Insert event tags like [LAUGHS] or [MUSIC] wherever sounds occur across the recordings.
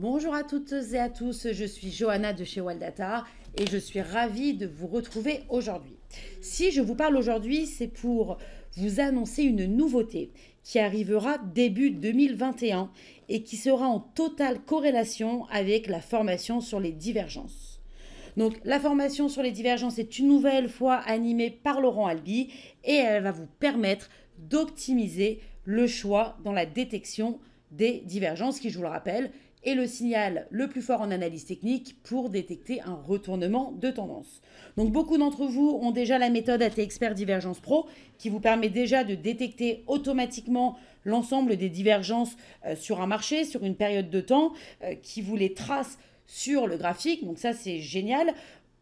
Bonjour à toutes et à tous, je suis Johanna de chez Wildata et je suis ravie de vous retrouver aujourd'hui. Si je vous parle aujourd'hui, c'est pour vous annoncer une nouveauté qui arrivera début 2021 et qui sera en totale corrélation avec la formation sur les divergences. Donc la formation sur les divergences est une nouvelle fois animée par Laurent Albi et elle va vous permettre d'optimiser le choix dans la détection des divergences qui, je vous le rappelle, et le signal le plus fort en analyse technique pour détecter un retournement de tendance. Donc beaucoup d'entre vous ont déjà la méthode AT Expert Divergence Pro qui vous permet déjà de détecter automatiquement l'ensemble des divergences euh, sur un marché, sur une période de temps, euh, qui vous les trace sur le graphique. Donc ça c'est génial.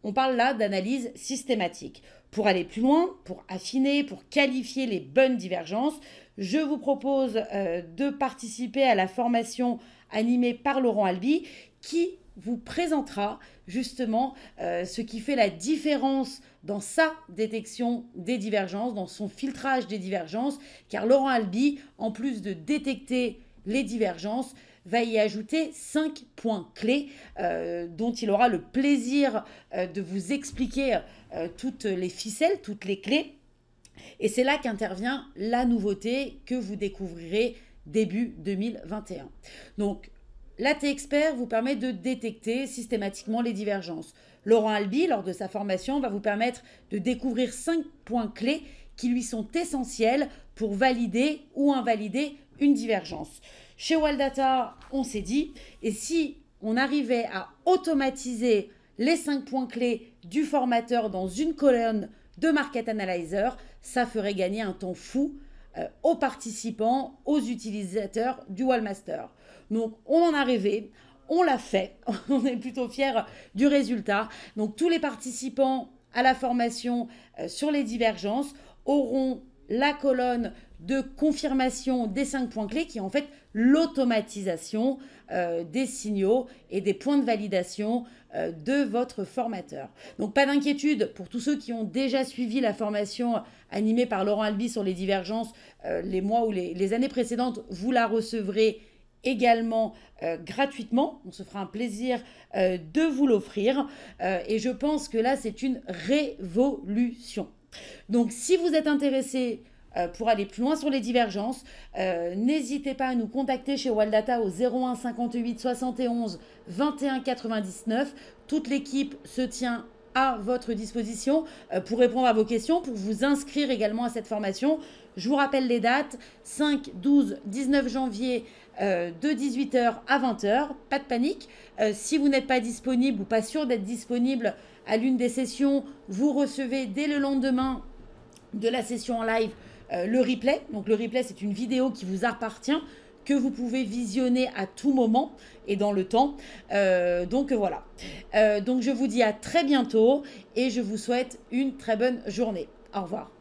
On parle là d'analyse systématique. Pour aller plus loin, pour affiner, pour qualifier les bonnes divergences, je vous propose euh, de participer à la formation animée par Laurent Albi qui vous présentera justement euh, ce qui fait la différence dans sa détection des divergences, dans son filtrage des divergences, car Laurent Albi, en plus de détecter les divergences, va y ajouter cinq points clés euh, dont il aura le plaisir de vous expliquer toutes les ficelles, toutes les clés et c'est là qu'intervient la nouveauté que vous découvrirez début 2021. Donc, l'AT Expert vous permet de détecter systématiquement les divergences. Laurent Albi, lors de sa formation, va vous permettre de découvrir cinq points clés qui lui sont essentiels pour valider ou invalider une divergence. Chez Waldata, on s'est dit, et si on arrivait à automatiser les 5 points clés du formateur dans une colonne de Market Analyzer, ça ferait gagner un temps fou euh, aux participants, aux utilisateurs du Wallmaster. Donc on en a rêvé, on l'a fait, [LAUGHS] on est plutôt fiers du résultat. Donc tous les participants à la formation euh, sur les divergences auront la colonne de confirmation des cinq points clés qui est en fait l'automatisation euh, des signaux et des points de validation euh, de votre formateur. Donc pas d'inquiétude pour tous ceux qui ont déjà suivi la formation animée par Laurent Albi sur les divergences euh, les mois ou les, années précédentes, vous la recevrez également gratuitement. On se fera un plaisir de vous l'offrir. et je pense que là, c'est une révolution. Donc si vous êtes intéressé euh, pour aller plus loin sur les divergences, euh, n'hésitez pas à nous contacter chez Waldata au 01 58 71 21 99. Toute l'équipe se tient à votre disposition euh, pour répondre à vos questions, pour vous inscrire également à cette formation. Je vous rappelle les dates 5, 12, 19 janvier euh, de 18h à 20h. Pas de panique. Euh, si vous n'êtes pas disponible ou pas sûr d'être disponible à l'une des sessions, vous recevez dès le lendemain de la session en live le replay. Donc le replay, c'est une vidéo qui vous appartient que vous pouvez visionner à tout moment et dans le temps. Euh, donc voilà. Euh, donc je vous dis à très bientôt et je vous souhaite une très bonne journée. Au revoir.